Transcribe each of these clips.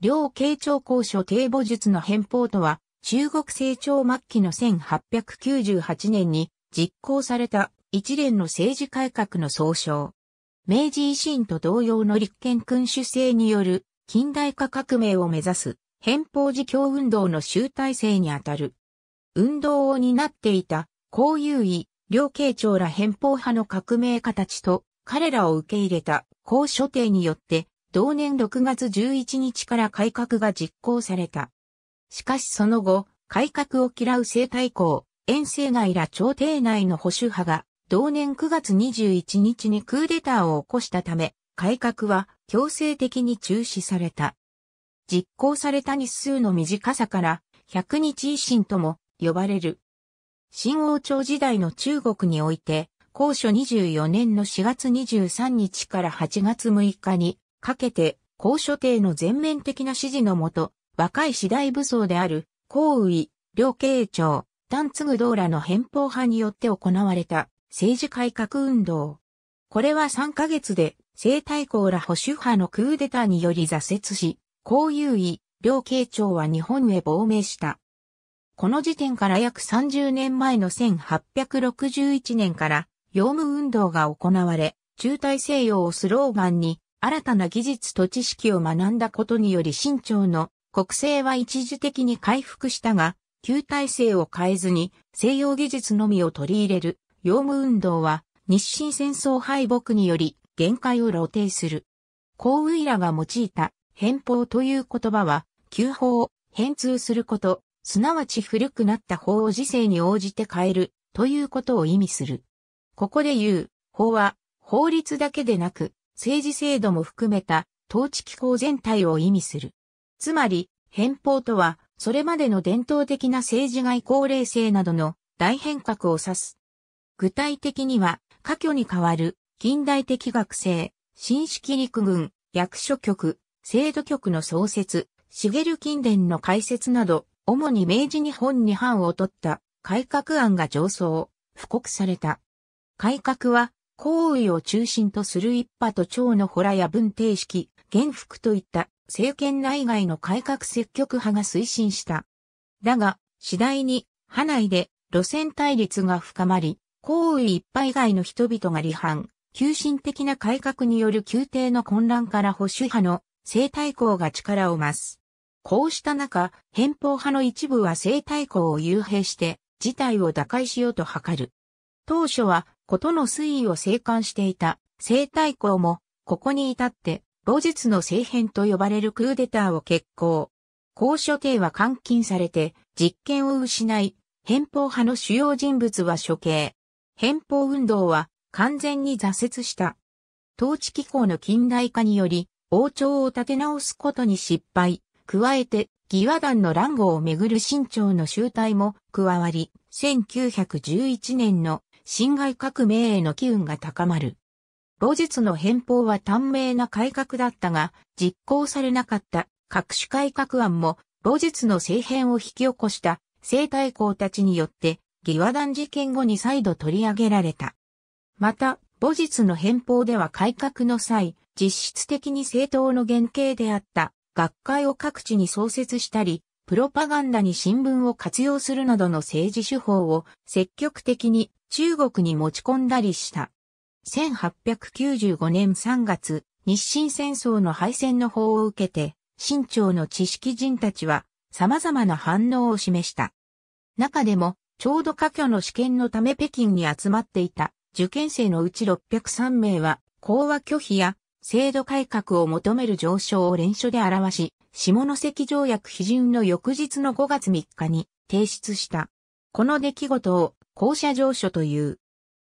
両慶長公所帝母術の変法とは、中国成長末期の1898年に実行された一連の政治改革の総称。明治維新と同様の立憲君主制による近代化革命を目指す変法自教運動の集大成にあたる。運動を担っていた、公有意、両慶長ら変法派の革命家たちと、彼らを受け入れた、公所帝によって、同年6月11日から改革が実行された。しかしその後、改革を嫌う生態校、遠征外ら朝廷内の保守派が、同年9月21日にクーデターを起こしたため、改革は強制的に中止された。実行された日数の短さから、100日維新とも呼ばれる。新王朝時代の中国において、高所24年の4月23日から8月6日にかけて、高所帝の全面的な指示のもと、若い次第武装である、高位、両慶長、丹継道らの偏方派によって行われた政治改革運動。これは3ヶ月で、西太后ら保守派のクーデターにより挫折し、高有位、両慶長は日本へ亡命した。この時点から約30年前の1861年から、用務運動が行われ、中大西洋をスローガンに、新たな技術と知識を学んだことにより清朝の国政は一時的に回復したが、旧体制を変えずに西洋技術のみを取り入れる用務運動は日清戦争敗北により限界を露呈する。幸運らが用いた変法という言葉は、旧法、を変通すること、すなわち古くなった法を時世に応じて変えるということを意味する。ここで言う、法は法律だけでなく、政治制度も含めた統治機構全体を意味する。つまり、変法とは、それまでの伝統的な政治外交令制などの大変革を指す。具体的には、科挙に代わる近代的学生、新式陸軍、役所局、制度局の創設、茂る近伝の解説など、主に明治日本に範を取った改革案が上層、布告された。改革は行為を中心とする一派と長のホラや文定式、元服といった政権内外の改革積極派が推進した。だが、次第に、派内で路線対立が深まり、行為一派以外の人々が離反、急進的な改革による宮廷の混乱から保守派の政対抗が力を増す。こうした中、偏方派の一部は政対抗を遊兵して、事態を打開しようと図る。当初はことの推移を生還していた西太后も、ここに至って、後日の政変と呼ばれるクーデターを決行。高所帝は監禁されて、実権を失い、偏方派の主要人物は処刑。偏方運動は完全に挫折した。統治機構の近代化により、王朝を立て直すことに失敗。加えて、義和団の乱号をめぐる新朝の集大も加わり、1911年の侵害革命への機運が高まる。某日の変法は短命な改革だったが、実行されなかった各種改革案も、某日の政変を引き起こした政大校たちによって、義和団事件後に再度取り上げられた。また、母日の変法では改革の際、実質的に政党の原型であった学会を各地に創設したり、プロパガンダに新聞を活用するなどの政治手法を積極的に中国に持ち込んだりした。1895年3月、日清戦争の敗戦の方を受けて、清朝の知識人たちは様々な反応を示した。中でも、ちょうど科挙の試験のため北京に集まっていた受験生のうち603名は、講和拒否や制度改革を求める上昇を連署で表し、下関条約批准の翌日の5月3日に提出した。この出来事を校舎上書という。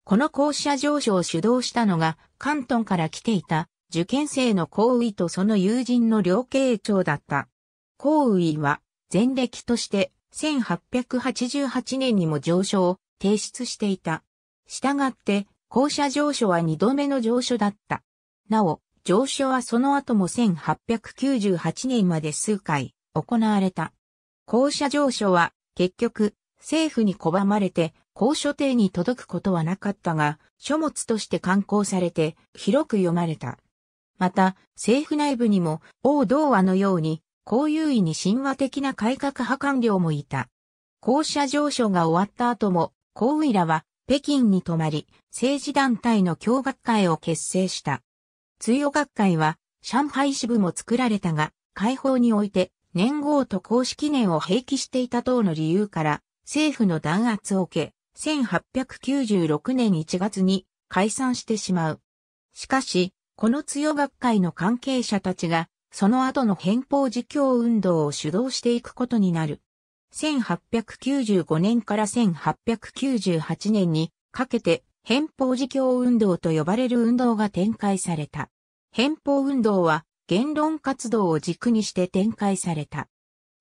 この校舎上書を主導したのが、関東から来ていた受験生の校尉とその友人の両慶長だった。校尉は、前歴として1888年にも上書を提出していた。したがって、校舎上書は二度目の上書だった。なお、上書はその後も1898年まで数回行われた。校舎上書は結局政府に拒まれて高所定に届くことはなかったが、書物として刊行されて広く読まれた。また、政府内部にも、王道和のように、公有意に神話的な改革派官僚もいた。公社上昇が終わった後も、公ウらは北京に泊まり、政治団体の教学会を結成した。通用学会は、上海支部も作られたが、解放において、年号と公式年を併記していた等の理由から、政府の弾圧を受け、1896年1月に解散してしまう。しかし、この強学会の関係者たちが、その後の変法自教運動を主導していくことになる。1895年から1898年にかけて変法自教運動と呼ばれる運動が展開された。変法運動は言論活動を軸にして展開された。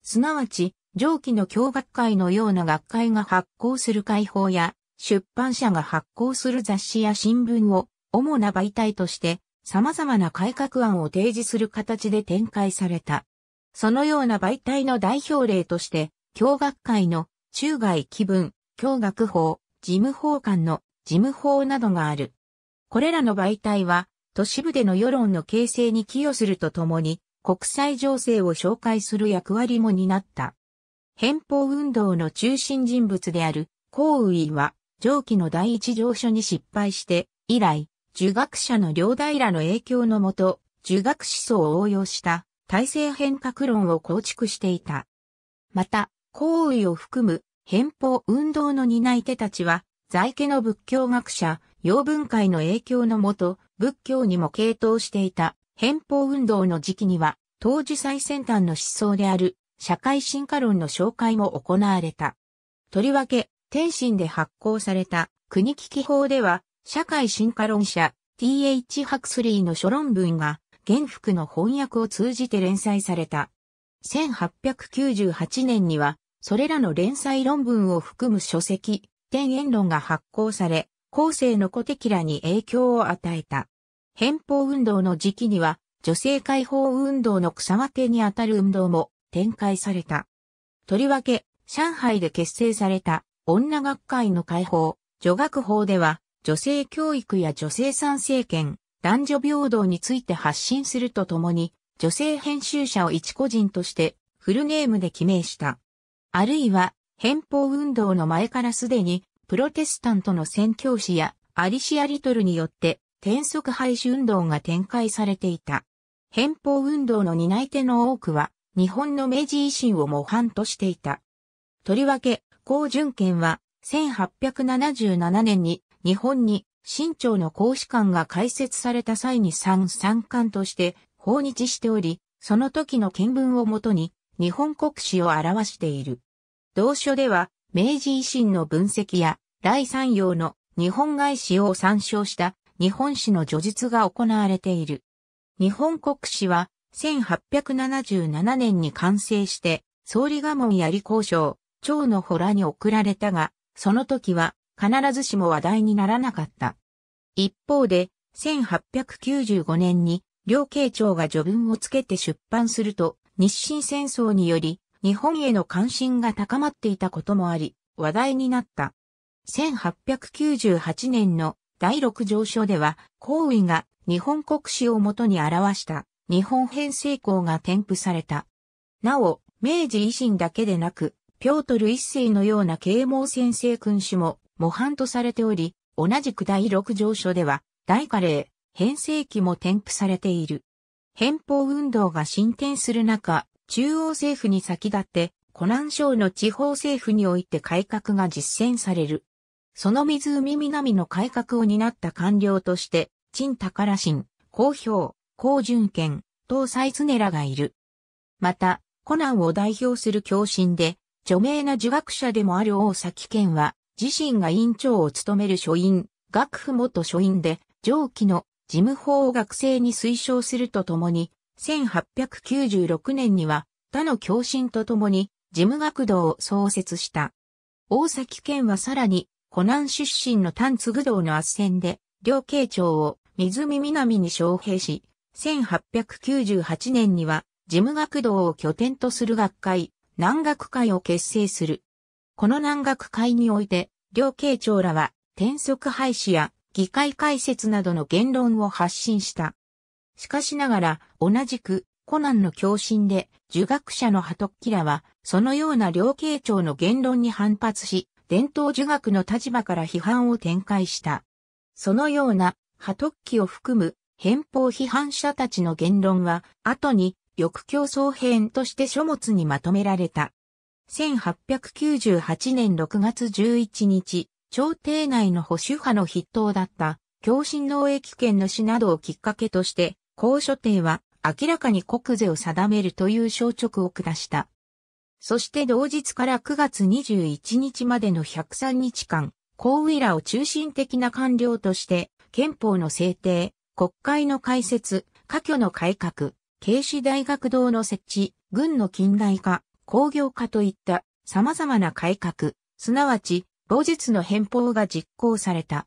すなわち、上記の教学会のような学会が発行する会報や、出版社が発行する雑誌や新聞を主な媒体として様々な改革案を提示する形で展開された。そのような媒体の代表例として、教学会の中外気分、教学法、事務法官の事務法などがある。これらの媒体は、都市部での世論の形成に寄与するとともに、国際情勢を紹介する役割も担った。変法運動の中心人物である、コウイは、上記の第一条書に失敗して、以来、儒学者の両らの影響のもと、儒学思想を応用した体制変革論を構築していた。また、行為を含む変法運動の担い手たちは、在家の仏教学者、洋文会の影響のもと、仏教にも傾倒していた変法運動の時期には、当時最先端の思想である社会進化論の紹介も行われた。とりわけ、天津で発行された国危機法では、社会進化論者 T.H. ハクスリーの諸論文が、原服の翻訳を通じて連載された。1898年には、それらの連載論文を含む書籍、天縁論が発行され、後世の古敵らに影響を与えた。変法運動の時期には、女性解放運動の草分けにあたる運動も展開された。とりわけ、上海で結成された女学会の解放、女学法では、女性教育や女性参政権、男女平等について発信するとともに、女性編集者を一個人としてフルネームで記名した。あるいは、変法運動の前からすでに、プロテスタントの宣教師やアリシア・リトルによって、転職・廃止運動が展開されていた。変法運動の担い手の多くは、日本の明治維新を模範としていた。とりわけ、高淳県は、1877年に日本に清朝の公使館が開設された際に参参観として訪日しており、その時の見聞をもとに日本国史を表している。同書では明治維新の分析や第三要の日本外史を参照した日本史の叙述が行われている。日本国史は1877年に完成して、総理賀門や李交渉、蝶の洞に送られたが、その時は必ずしも話題にならなかった。一方で、1895年に、両慶長が序文をつけて出版すると、日清戦争により、日本への関心が高まっていたこともあり、話題になった。1898年の第六上書では、皇位が日本国史をもとに表した日本編成校が添付された。なお、明治維新だけでなく、ピョートル一世のような啓蒙先生君主も模範とされており、同じく第六条書では、大カレー、編成期も添付されている。変法運動が進展する中、中央政府に先立って、湖南省の地方政府において改革が実践される。その湖南の改革を担った官僚として、陳宝新、公表、高純賢、東西常らがいる。また、コナンを代表する教神で、著名な儒学者でもある大崎健は、自身が院長を務める書院、学府元書院で、上記の事務法を学生に推奨するとともに、1896年には他の教神とともに事務学堂を創設した。大崎健はさらに、湖南出身の丹津具道の圧戦で、両慶長を湖南に招聘し、1898年には、事務学堂を拠点とする学会、南学会を結成する。この南学会において、両慶長らは、転職廃止や議会解説などの言論を発信した。しかしながら、同じく、コナンの共振で、儒学者のハトッキらは、そのような両慶長の言論に反発し、伝統儒学の立場から批判を展開した。そのような、ハトッキを含む憲法批判者たちの言論は、後に、翼教争編として書物にまとめられた。1898年6月11日、朝廷内の保守派の筆頭だった、共振農益権の死などをきっかけとして、公所廷は明らかに国税を定めるという消直を下した。そして同日から9月21日までの103日間、公ウィラを中心的な官僚として、憲法の制定、国会の開設、科挙の改革、警視大学堂の設置、軍の近代化、工業化といった様々な改革、すなわち、後日の変法が実行された。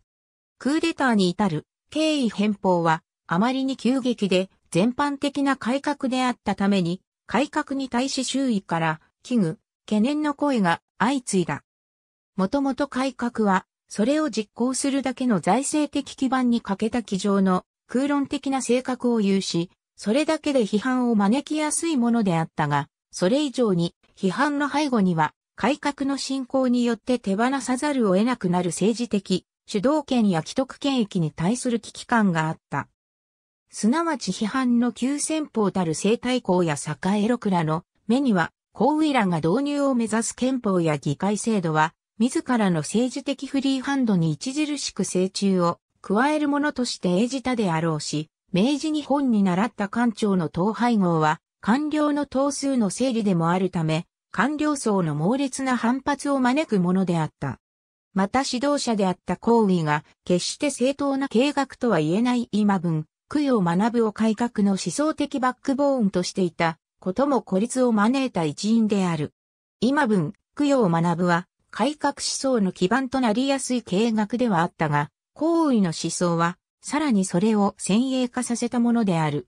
クーデターに至る経緯変法は、あまりに急激で全般的な改革であったために、改革に対し周囲から危惧、懸念の声が相次いだ。もともと改革は、それを実行するだけの財政的基盤に欠けた机上の空論的な性格を有し、それだけで批判を招きやすいものであったが、それ以上に批判の背後には改革の進行によって手放さざるを得なくなる政治的主導権や既得権益に対する危機感があった。すなわち批判の急先鋒たる政体公や坂ロ六らの目には、公位らが導入を目指す憲法や議会制度は、自らの政治的フリーハンドに著しく成中を加えるものとして英字たであろうし、明治日本に習った官庁の統廃合は、官僚の党数の整理でもあるため、官僚層の猛烈な反発を招くものであった。また指導者であった行為が、決して正当な計画とは言えない今文、供養学ぶを改革の思想的バックボーンとしていた、ことも孤立を招いた一因である。今文、供養学ぶは、改革思想の基盤となりやすい計画ではあったが、行為の思想は、さらにそれを先鋭化させたものである。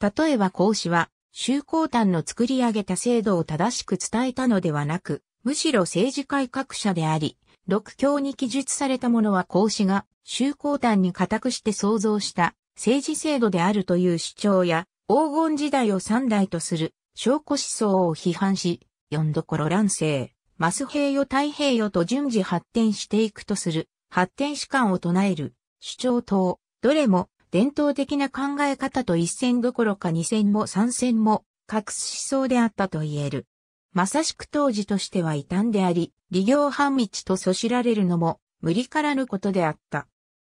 例えば孔子は、修好端の作り上げた制度を正しく伝えたのではなく、むしろ政治改革者であり、六教に記述されたものは孔子が、修好端に固くして創造した政治制度であるという主張や、黄金時代を三代とする証拠思想を批判し、四どころ乱世、マス平与太平与と順次発展していくとする発展史観を唱える主張等、どれも伝統的な考え方と一線どころか二線も三線も隠す思想であったと言える。まさしく当時としては異端であり、利行反道とそしられるのも無理からぬことであった。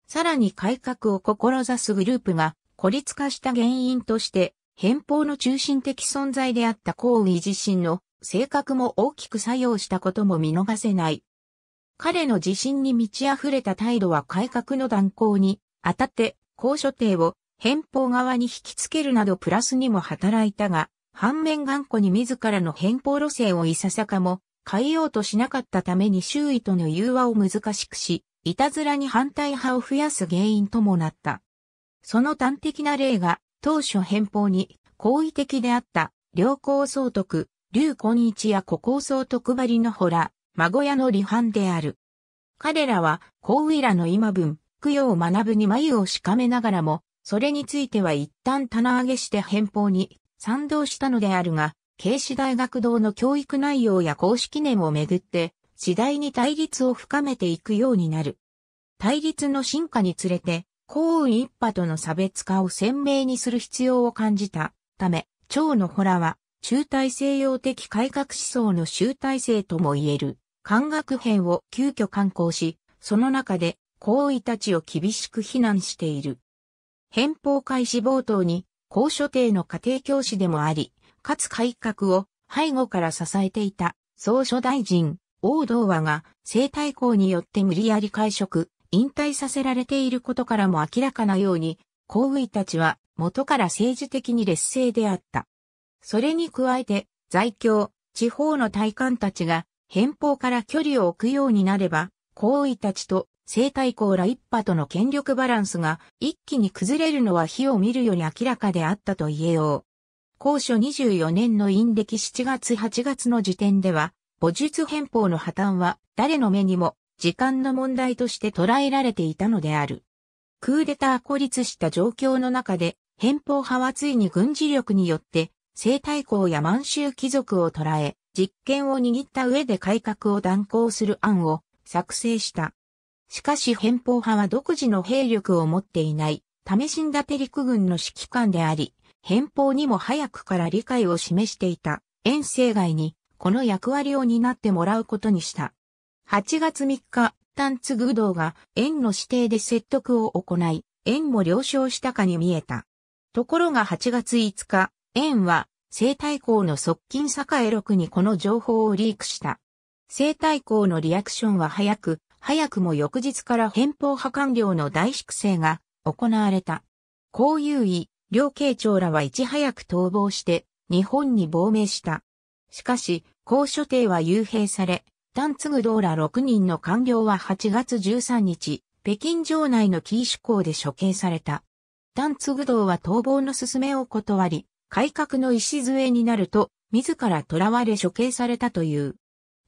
さらに改革を志すグループが孤立化した原因として、偏方の中心的存在であった行為自身の性格も大きく作用したことも見逃せない彼の自信に満ち溢れた態度は改革の断行に、あたって、高所定を返報側に引きつけるなどプラスにも働いたが、反面頑固に自らの返報路線をいささかも変えようとしなかったために周囲との融和を難しくし、いたずらに反対派を増やす原因ともなった。その端的な例が、当初返報に好意的であった、良好総督、劉根一や古高総督張りのほら、孫屋の離反である。彼らは、コウイラの今文、供養を学ぶに眉をしかめながらも、それについては一旦棚上げして返報に賛同したのであるが、警視大学堂の教育内容や公式念をめぐって、次第に対立を深めていくようになる。対立の進化につれて、幸運一派との差別化を鮮明にする必要を感じたため、蝶のホラは、中大西洋的改革思想の集大成とも言える。漢学編を急遽刊行し、その中で皇位たちを厳しく非難している。編法開始冒頭に、皇所定の家庭教師でもあり、かつ改革を背後から支えていた総書大臣、王道和が生態校によって無理やり会食、引退させられていることからも明らかなように、皇位たちは元から政治的に劣勢であった。それに加えて、在京、地方の大官たちが偏方から距離を置くようになれば、皇位たちと生態校ら一派との権力バランスが一気に崩れるのは火を見るより明らかであったと言えよう。高所24年の陰暦7月8月の時点では、母術変法の破綻は誰の目にも時間の問題として捉えられていたのである。クーデター孤立した状況の中で、変法派はついに軍事力によって、生態校や満州貴族を捉え、実権を握った上で改革を断行する案を作成した。しかし返方派は独自の兵力を持っていない、んだ。新リ陸軍の指揮官であり、返方にも早くから理解を示していた、遠征外に、この役割を担ってもらうことにした。8月3日、タンツグドが円の指定で説得を行い、円も了承したかに見えた。ところが8月5日、円は西太后の側近坂江六にこの情報をリークした。西太后のリアクションは早く、早くも翌日から返報派官僚の大粛清が行われた。こういう意、両慶長らはいち早く逃亡して、日本に亡命した。しかし、高所帝は幽閉され、丹次道ら6人の官僚は8月13日、北京城内の紀伊市港で処刑された。丹次道は逃亡の進めを断り、改革の礎になると、自ら囚われ処刑されたという。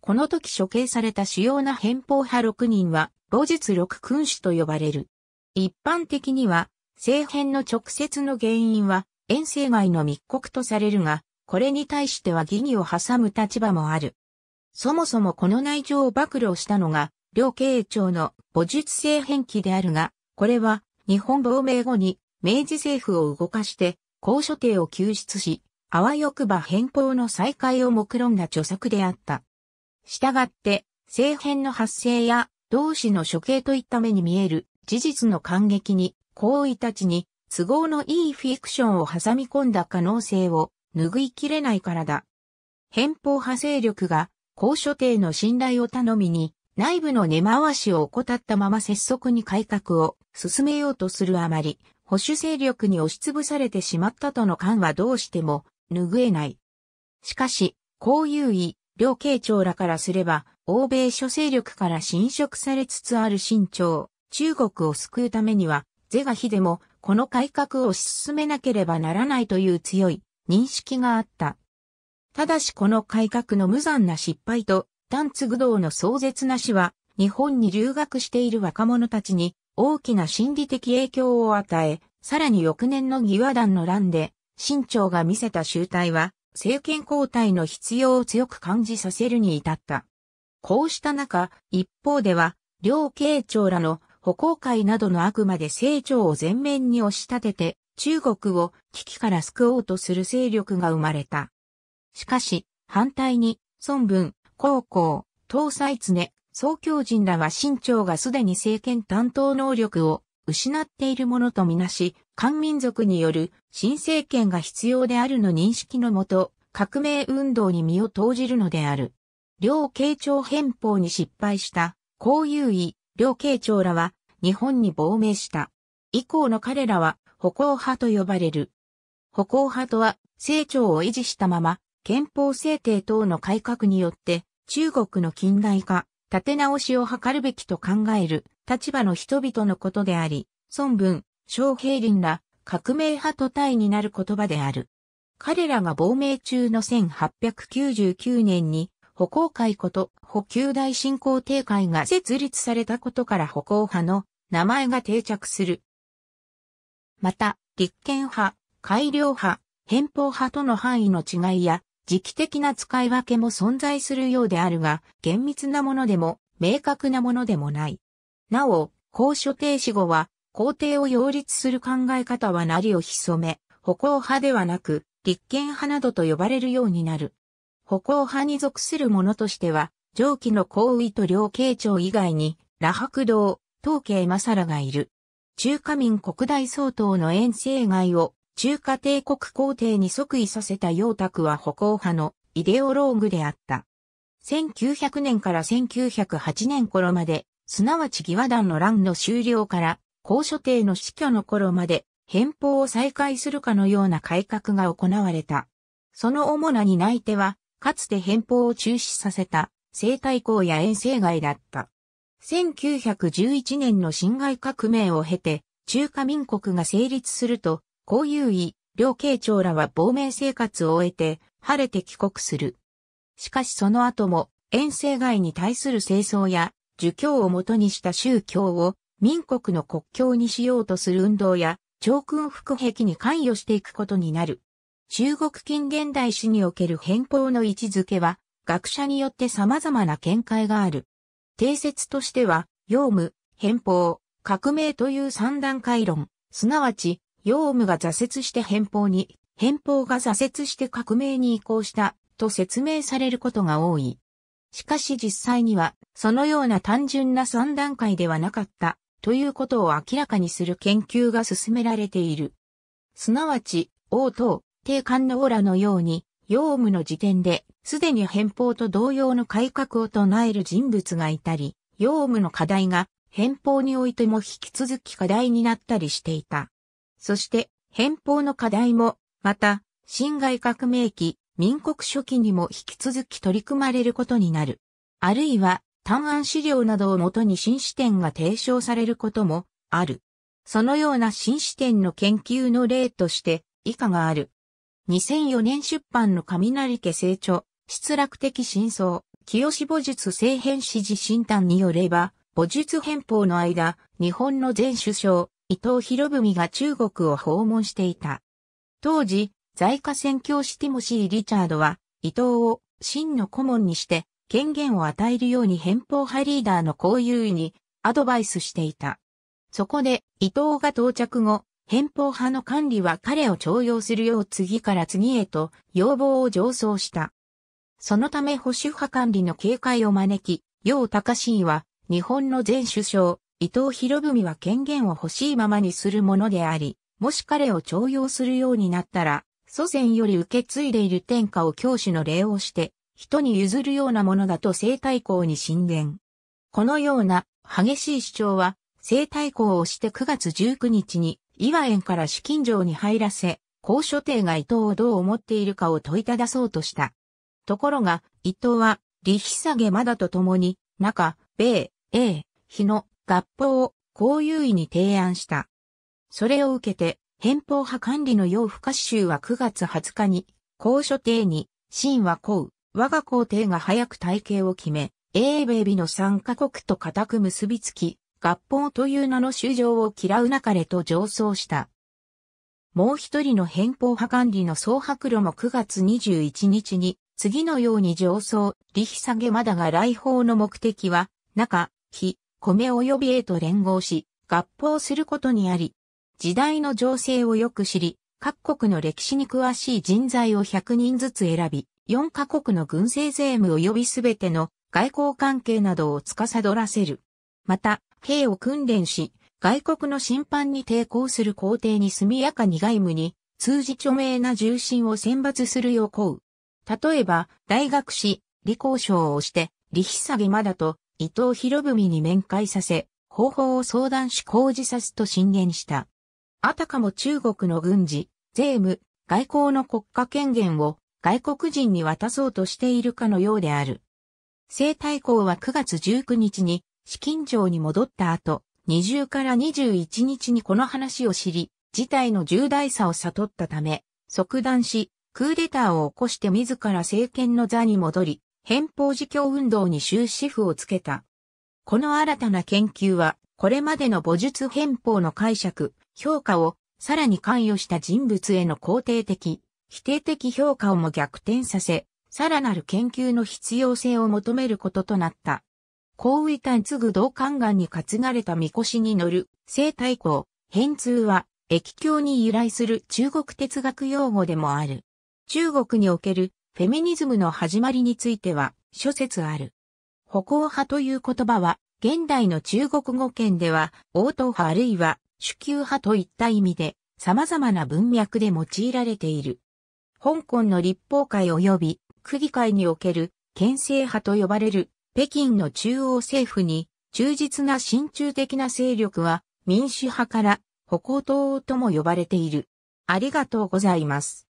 この時処刑された主要な偏方派6人は、後日6君主と呼ばれる。一般的には、政変の直接の原因は、遠征外の密告とされるが、これに対しては疑義を挟む立場もある。そもそもこの内情を暴露したのが、両慶長の母術性変記であるが、これは日本亡命後に明治政府を動かして高所定を救出し、あわよくば変更の再開を目論んだ著作であった。したがって、政変の発生や同志の処刑といった目に見える事実の感激に、行為たちに都合のいいフィクションを挟み込んだ可能性を拭いきれないからだ。返方派勢力が高所定の信頼を頼みに内部の根回しを怠ったまま拙速に改革を進めようとするあまり、保守勢力に押しつぶされてしまったとの感はどうしても拭えない。しかし、こういう意、両慶長らからすれば、欧米諸勢力から侵食されつつある新朝、中国を救うためには、是が非でも、この改革を進めなければならないという強い認識があった。ただしこの改革の無残な失敗と、ダンツグドの壮絶な死は、日本に留学している若者たちに大きな心理的影響を与え、さらに翌年の義和団の乱で、清朝が見せた集大は、政権交代の必要を強く感じさせるに至った。こうした中、一方では、両慶長らの歩行会などのあくまで成長を全面に押し立てて、中国を危機から救おうとする勢力が生まれた。しかし、反対に、孫文、高校、東西常、総教人らは新朝がすでに政権担当能力を失っているものとみなし、漢民族による新政権が必要であるの認識のもと、革命運動に身を投じるのである。両慶長変法に失敗した、公有意、両慶長らは日本に亡命した。以降の彼らは歩行派と呼ばれる。歩行派とは、成長を維持したまま、憲法制定等の改革によって、中国の近代化、立て直しを図るべきと考える立場の人々のことであり、孫文、昌平林ら革命派と対になる言葉である。彼らが亡命中の1899年に歩行会こと補給大振興帝会が設立されたことから歩行派の名前が定着する。また、立憲派、改良派、変法派との範囲の違いや、時期的な使い分けも存在するようであるが、厳密なものでも、明確なものでもない。なお、高所停止後は、皇帝を擁立する考え方はなりを潜め、歩行派ではなく、立憲派などと呼ばれるようになる。歩行派に属する者としては、上記の皇位と両慶長以外に、羅白道、東慶正らがいる。中華民国大総統の遠征外を中華帝国皇帝に即位させた楊卓は歩行派のイデオローグであった。1900年から1908年頃まで、すなわち義和団の乱の終了から、高所帝の死去の頃まで、返法を再開するかのような改革が行われた。その主な担い手は、かつて返法を中止させた、生態校や遠征外だった。1911年の侵害革命を経て、中華民国が成立すると、いう医、両慶長らは亡命生活を終えて、晴れて帰国する。しかしその後も、遠征外に対する清掃や、儒教をもとにした宗教を、民国の国境にしようとする運動や、長君腹壁に関与していくことになる。中国近現代史における変法の位置づけは、学者によって様々な見解がある。定説としては、用務、変法、革命という三段階論、すなわち、ヨウムが挫折して偏方に、偏方が挫折して革命に移行したと説明されることが多い。しかし実際には、そのような単純な3段階ではなかったということを明らかにする研究が進められている。すなわち、王と、定官のオーラのように、ヨウムの時点で、すでに偏方と同様の改革を唱える人物がいたり、ヨウムの課題が、偏方においても引き続き課題になったりしていた。そして、返報の課題も、また、新外革命期、民国初期にも引き続き取り組まれることになる。あるいは、単案資料などをもとに新視点が提唱されることも、ある。そのような新視点の研究の例として、以下がある。2004年出版の雷家成長、失落的真相、清志母術政変指示診断によれば、母術返報の間、日本の前首相、伊藤博文が中国を訪問していた。当時、在家宣教師ティモシー・リチャードは、伊藤を真の顧問にして、権限を与えるように偏方派リーダーの交友にアドバイスしていた。そこで、伊藤が到着後、偏方派の管理は彼を徴用するよう次から次へと要望を上奏した。そのため保守派管理の警戒を招き、楊隆信は日本の前首相、伊藤博文は権限を欲しいままにするものであり、もし彼を徴用するようになったら、祖先より受け継いでいる天下を教師の礼をして、人に譲るようなものだと生態校に進言。このような激しい主張は、生態校をして9月19日に、岩園から資金城に入らせ、高所定が伊藤をどう思っているかを問いただそうとした。ところが、伊藤は、利久下まだと共に、中、米、英、日野、合法を公有位に提案した。それを受けて、偏方派管理の要不可集は9月20日に、公所定に、真は公、我が皇帝が早く体系を決め、英米美の三カ国と固く結びつき、合法という名の衆生を嫌うなかれと上奏した。もう一人の偏方派管理の総白路も9月21日に、次のように上奏、利比下げまだが来訪の目的は、中、非、米及び絵と連合し、合法することにあり、時代の情勢をよく知り、各国の歴史に詳しい人材を100人ずつ選び、4カ国の軍政税務及びすべての外交関係などを司らせる。また、兵を訓練し、外国の審判に抵抗する皇帝に速やかに外務に、通じ著名な重臣を選抜するよう請う。例えば、大学士、理工省をして、理下げまだと、伊藤博文に面会させ、方法を相談し講じさすと進言した。あたかも中国の軍事、税務、外交の国家権限を外国人に渡そうとしているかのようである。生太公は9月19日に、資金庁に戻った後、20から21日にこの話を知り、事態の重大さを悟ったため、即断し、クーデターを起こして自ら政権の座に戻り、偏方自教運動に終止符をつけた。この新たな研究は、これまでの母術偏方の解釈、評価をさらに関与した人物への肯定的、否定的評価をも逆転させ、さらなる研究の必要性を求めることとなった。高位単ぐ同感岩に担がれた神輿に乗る生体校、変通は、液境に由来する中国哲学用語でもある。中国におけるフェミニズムの始まりについては諸説ある。歩行派という言葉は、現代の中国語圏では、応答派あるいは、主級派といった意味で、様々な文脈で用いられている。香港の立法会及び、区議会における、県政派と呼ばれる、北京の中央政府に、忠実な親中的な勢力は、民主派から、歩行党とも呼ばれている。ありがとうございます。